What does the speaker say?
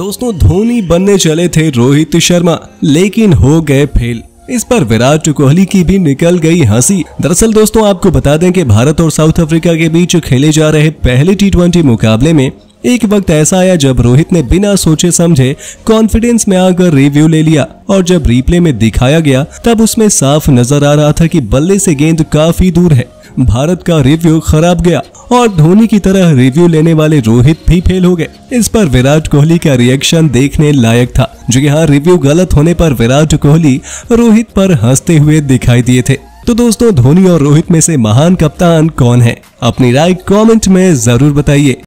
दोस्तों धोनी बनने चले थे रोहित शर्मा लेकिन हो गए फेल इस पर विराट कोहली की भी निकल गई हंसी दरअसल दोस्तों आपको बता दें कि भारत और साउथ अफ्रीका के बीच खेले जा रहे पहले टी मुकाबले में एक वक्त ऐसा आया जब रोहित ने बिना सोचे समझे कॉन्फिडेंस में आकर रिव्यू ले लिया और जब रिप्ले में दिखाया गया तब उसमें साफ नजर आ रहा था कि बल्ले से गेंद काफी दूर है भारत का रिव्यू खराब गया और धोनी की तरह रिव्यू लेने वाले रोहित भी फेल हो गए इस पर विराट कोहली का रिएक्शन देखने लायक था जी हाँ रिव्यू गलत होने पर विराट कोहली रोहित पर हंसते हुए दिखाई दिए थे तो दोस्तों धोनी और रोहित में से महान कप्तान कौन है अपनी राय कमेंट में जरूर बताइए